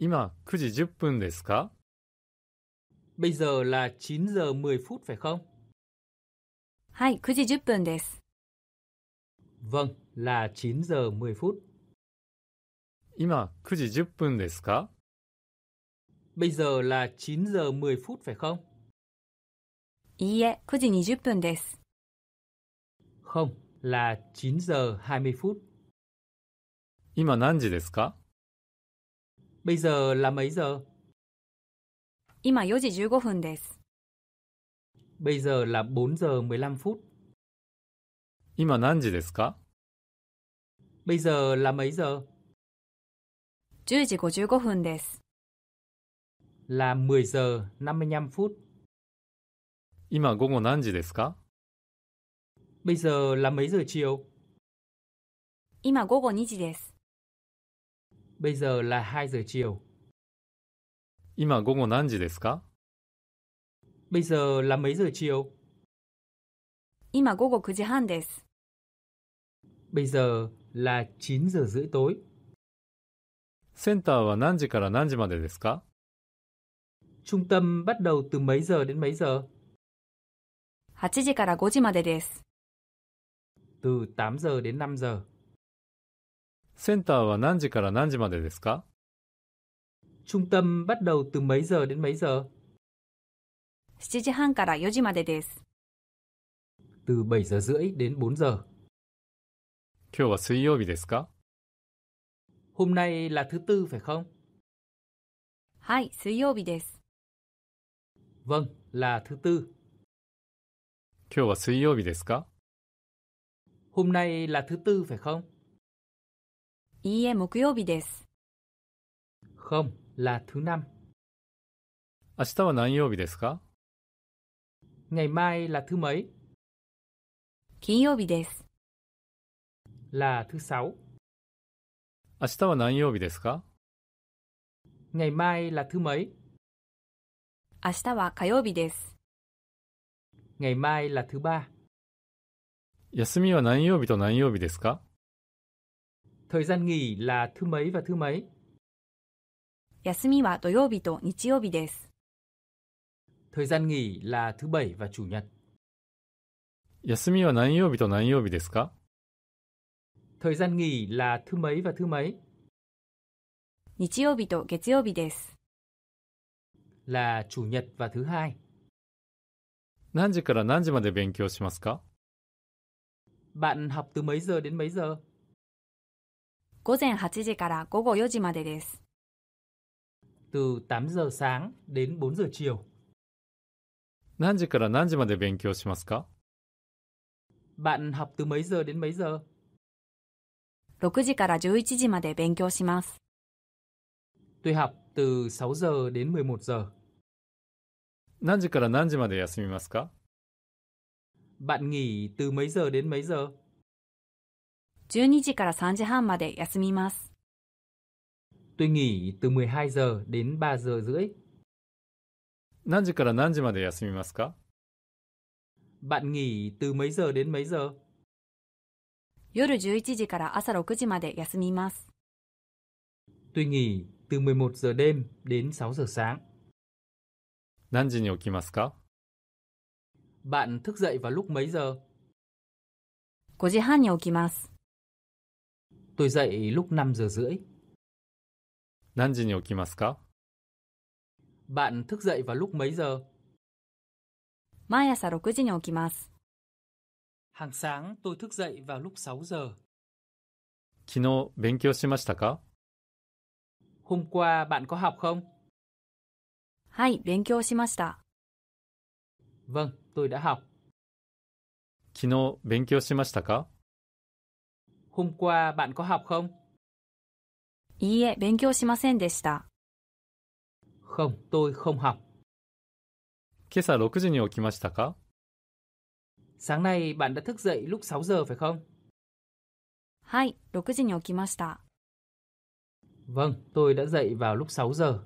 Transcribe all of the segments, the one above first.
今9時10分ですか Bây giờ là 9 giờ 10 phút phải không? はい、9時10分です。Vâng, là 9 giờ 10 phút. 今9時10分ですか Bây giờ là 9 giờ 10 phút phải không? いいえ、9時20分です。Không, là 9 giờ 20 phút. 今何時ですか Bây giờ là mấy giờ? 今4時15分です。Bây giờ là 4 giờ 15 phút. 今何時ですか Bây giờ là mấy giờ? 10時55分です。Là 10 giờ 55 phút. 今午後何時ですか Bây giờ là mấy giờ chiều? 今午後2時です。bây giờ là 2 giờ chiều. 今午後何時ですか Bây giờ là mấy giờ chiều? 今午後9時半です。Bây giờ là 9 giờ rưỡi tối. センターは何時から何時までですか Trung tâm bắt đầu từ mấy giờ đến mấy giờ? 8時から5時までです。Từ 8 giờ đến 5 giờ. センターは何時から何時までですか Trung tâm bắt đầu từ mấy giờ đến mấy giờ? 7時半から4時までです。Từ 7 giờ rưỡi đến 4 giờ. 今日は水曜日ですか Hôm nay là thứ tư phải không? はい、水曜日です。Vâng, là thứ tư. 今日は水曜日ですか Hôm nay là thứ tư phải không? いいえ、木曜日です。Không, là thứ năm. 明日は何曜日ですか Ngày mai là thứ mấy? 金曜日です。là thứ sáu. 明日は何曜日ですか Ngày mai là thứ mấy? 明日は火曜日です。Ngày mai là thứ ba. 休みは何曜日と何曜日ですか Thời gian nghỉ là thứ mấy và thứ mấy? 休みは土曜日と日曜日です。Thời gian nghỉ là thứ bảy và chủ nhật. 休みは何曜日と何曜日ですか Thời gian nghỉ là thứ mấy và thứ mấy? 日曜日と月曜日です。là chủ nhật và thứ hai. 何時から何時まで勉強しますか Bạn học từ mấy giờ đến mấy giờ? 午前8時から午後4時までです。từ 8 giờ sáng đến 4 giờ chiều. 何時から何時まで勉強しますか Bạn học từ mấy giờ đến mấy giờ? 6時から11時まで勉強します。Tôi học từ 6 giờ đến 11 giờ. 何時から何時まで休みますか Bạn nghỉ từ mấy giờ đến mấy giờ? 12時から3時半まで休みます。Tôi nghỉ từ 12 giờ đến 3 giờ rưỡi. 何時から何時まで休みますか Bạn nghỉ từ mấy giờ đến mấy giờ? 夜11時から朝6時まで休みます。Tôi nghỉ từ 11 giờ đêm đến 6 giờ sáng. 何時に起きますか Bạn thức dậy vào lúc mấy giờ? 5時半に起きます。Tôi dậy lúc 5 giờ rưỡi. 何時に起きますか Bạn thức dậy vào lúc mấy giờ? 毎朝6時に起きます。Hàng sáng tôi thức dậy vào lúc 6 giờ. 昨日勉強しましたか Hôm qua bạn có học không? はい、勉強しました。Vâng, tôi đã học. 昨日勉強しましたか Hôm qua bạn có học không? Không, tôi không học. 今朝6時に起きましたか Sáng nay bạn đã thức dậy lúc 6 giờ phải không? はい、6時に起きました。Vâng, tôi đã dậy vào lúc 6 giờ.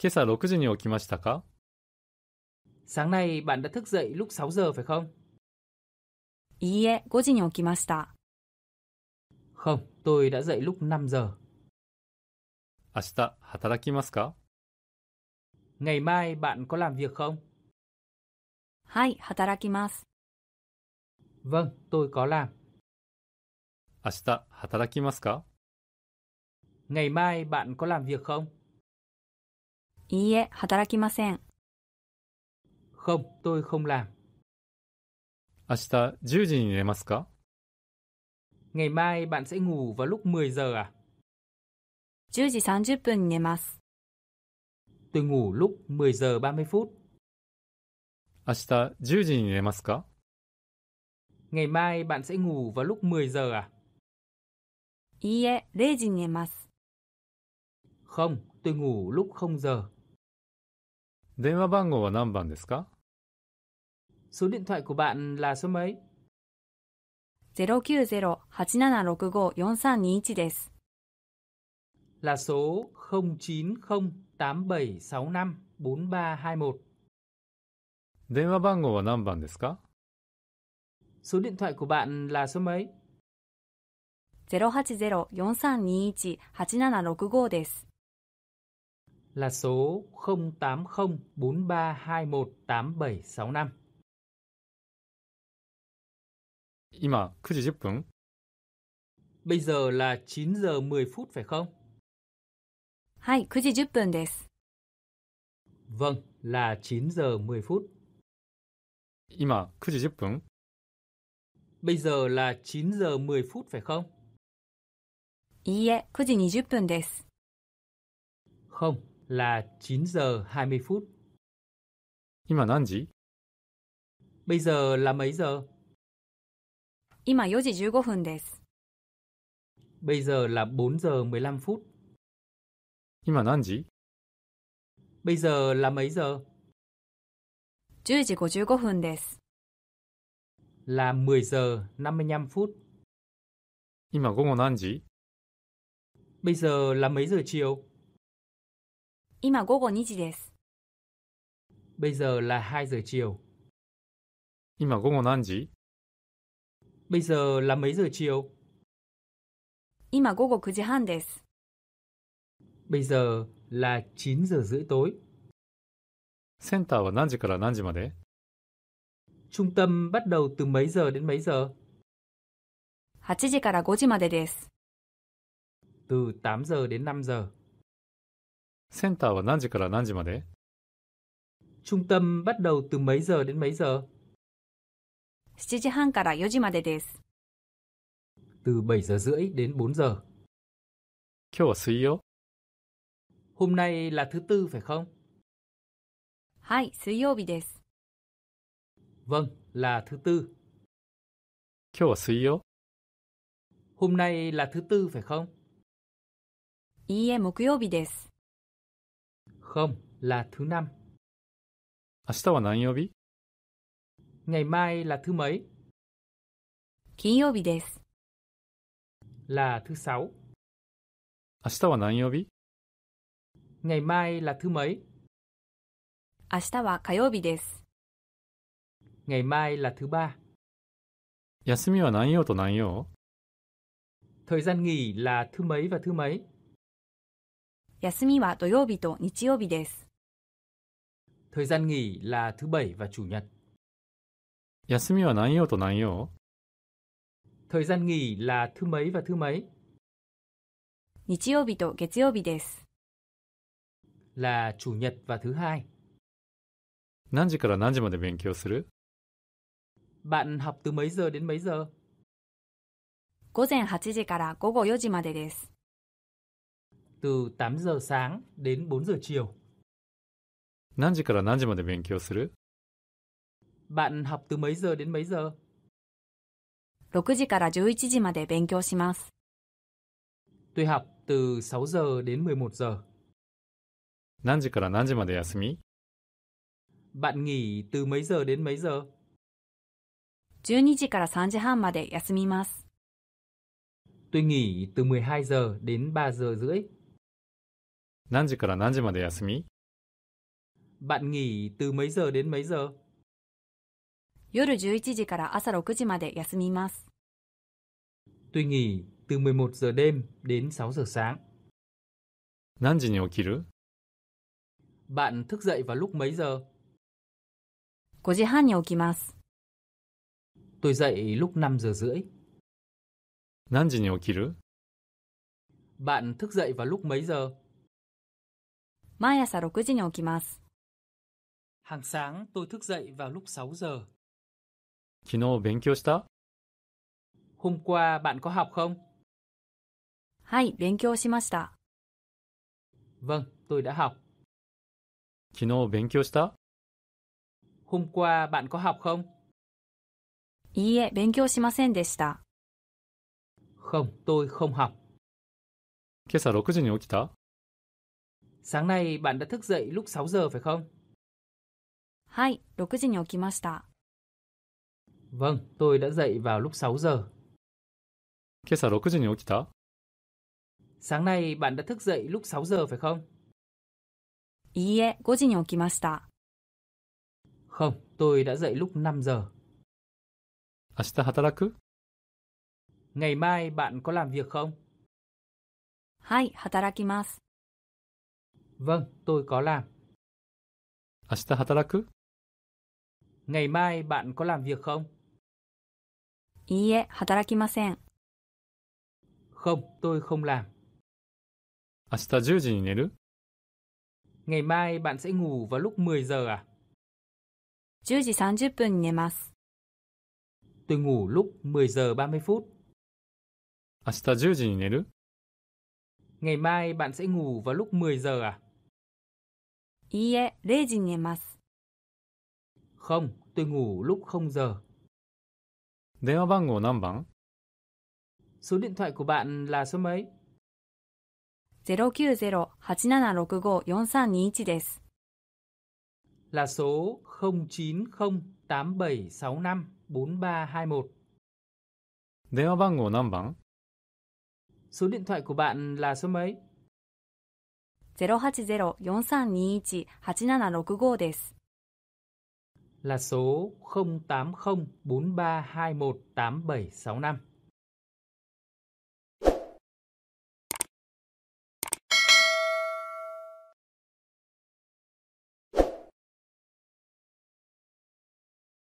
今朝6時に起きましたか Sáng nay bạn đã thức dậy lúc 6 giờ phải không? いいえ、5時に起きました。không, tôi đã dậy lúc 5 giờ. 明日働きますか Ngày mai bạn có làm việc không? Vâng, tôi có làm. 明日働きますか Ngày mai bạn có làm việc không? Không, tôi không làm. 明日10時に寝ますか Ngày mai bạn sẽ ngủ vào lúc 10 giờ à? 10 giờ 30 phút 寝ます. Tôi ngủ lúc 10 giờ 30 phút. 明日10時に寝ますか? Ngày mai bạn sẽ ngủ vào lúc 10 giờ à? いいえ、0時に寝ます. Không, tôi ngủ lúc 0 giờ. 電話番号は何番ですか? Số điện thoại của bạn là số mấy? 090-8765-4321です。Là số 090876554321. 電話番号は何番ですか Số điện thoại của bạn là số mấy? 080-4321-8765です。là số 080 4321 8765. 今9時10分 Bây giờ là 9 giờ 10 phút phải không? はい、9時10分です。Vâng, là 9 giờ 10 phút. 今9時10分 Bây giờ là 9 giờ 10 phút phải không? いいえ、9時20分です。Không, là 9 giờ 20 phút. 今何時 Bây giờ là mấy giờ? 今4時15分です。Bây giờ là 4 giờ 15 phút. 今何時 Bây giờ là mấy giờ? 10時55分です。Là 10 giờ 55 phút. 今午後何時 Bây giờ là mấy giờ chiều? 今午後2時です。Bây giờ là 2 giờ chiều. 今午後何時 Bây giờ là mấy giờ chiều? 今午後9時半です。Bây giờ là 9 giờ rưỡi tối. センターは何時から何時まで Trung tâm bắt đầu từ mấy giờ đến mấy giờ? 8時から5時までです。Từ 8 giờ đến 5 giờ. センターは何時から何時まで Trung tâm bắt đầu từ mấy giờ đến mấy giờ? 7時半から4時までです。Từ 7 giờ rưỡi đến 4 giờ. 今日は水曜 Hôm nay là thứ tư phải không? はい、水曜日です。Vâng, là thứ tư. 今日は水曜 Hôm nay là thứ tư phải không? いいえ、木曜日です。Không, là thứ năm. 明日は何曜日 Ngày mai là thứ mấy? 金曜日です。là thứ sáu. 明日は何曜日 Ngày mai là thứ mấy? 明日は火曜日です。Ngày mai là thứ ba. 休みは何曜と何曜 Thời gian nghỉ là thứ mấy và thứ mấy? 休みは土曜日と日曜日です。Thời gian nghỉ là thứ bảy và chủ nhật. 休みは何曜と何曜 Thời gian nghỉ là thứ mấy và thứ mấy? 日曜日と月曜日です。Là chủ nhật và thứ hai. 何時から何時まで勉強する Bạn học từ mấy giờ đến mấy giờ? 午前8時から午後4時までです。Từ 8 giờ sáng đến 4 giờ chiều. 何時から何時まで勉強する Bạn học từ mấy giờ đến mấy giờ? 6時から11時まで勉強します。Tôi học từ 6 giờ đến 11 giờ. 何時から何時まで休み Bạn nghỉ từ mấy giờ đến mấy giờ? 12時から3時半まで休みます。Tôi nghỉ từ 12 giờ đến 3 giờ rưỡi. 何時から何時まで休み Bạn nghỉ từ mấy giờ đến mấy giờ? 夜11時から朝6時まで休みます。Tôi nghỉ từ 11 giờ đêm đến 6 giờ sáng. 何時に起きる Bạn thức dậy vào lúc mấy giờ? 5時半に起きます。Tôi dậy lúc 5 giờ rưỡi. 何時に起きる Bạn thức dậy vào lúc mấy giờ? 毎朝6時に起きます。Hàng sáng tôi thức dậy vào lúc 6 giờ. 昨日勉強した Hôm qua bạn có học không? はい、勉強しました。Vâng, tôi đã học. 昨日勉強した Hôm qua bạn có học không? いいえ、勉強しませんでした。Không, tôi không học. 今朝6時に起きた Sáng nay bạn đã thức dậy lúc 6 giờ phải không? はい、6時に起きました。Vâng, tôi đã dậy vào lúc 6 giờ. 今朝6時に起きた Sáng nay bạn đã thức dậy lúc 6 giờ phải không? いいえ、5時に起きました。Không, tôi đã dậy lúc 5 giờ. 明日働く Ngày mai bạn có làm việc không? vâng tôi có làm. 明日働く Ngày mai bạn có làm việc không? いいえ、働きません。Không, tôi không làm. 明日10時に寝る à, Ngày mai bạn sẽ ngủ vào lúc 10 giờ à? 10時30分に寝ます。Tôi ngủ lúc 10 giờ 30 phút. 明日10時に寝る à, Ngày mai bạn sẽ ngủ vào lúc 10 giờ à? いいえ、0時に寝ます。Không, tôi ngủ lúc 0 giờ. 電話番号何番 Số điện thoại của bạn là số mấy? 090-8765-4321です。Là số 090-8765-4321. Điện thoại 番号何番 Số điện thoại của bạn là số mấy? 080-4321-8765です。là số 08043218765.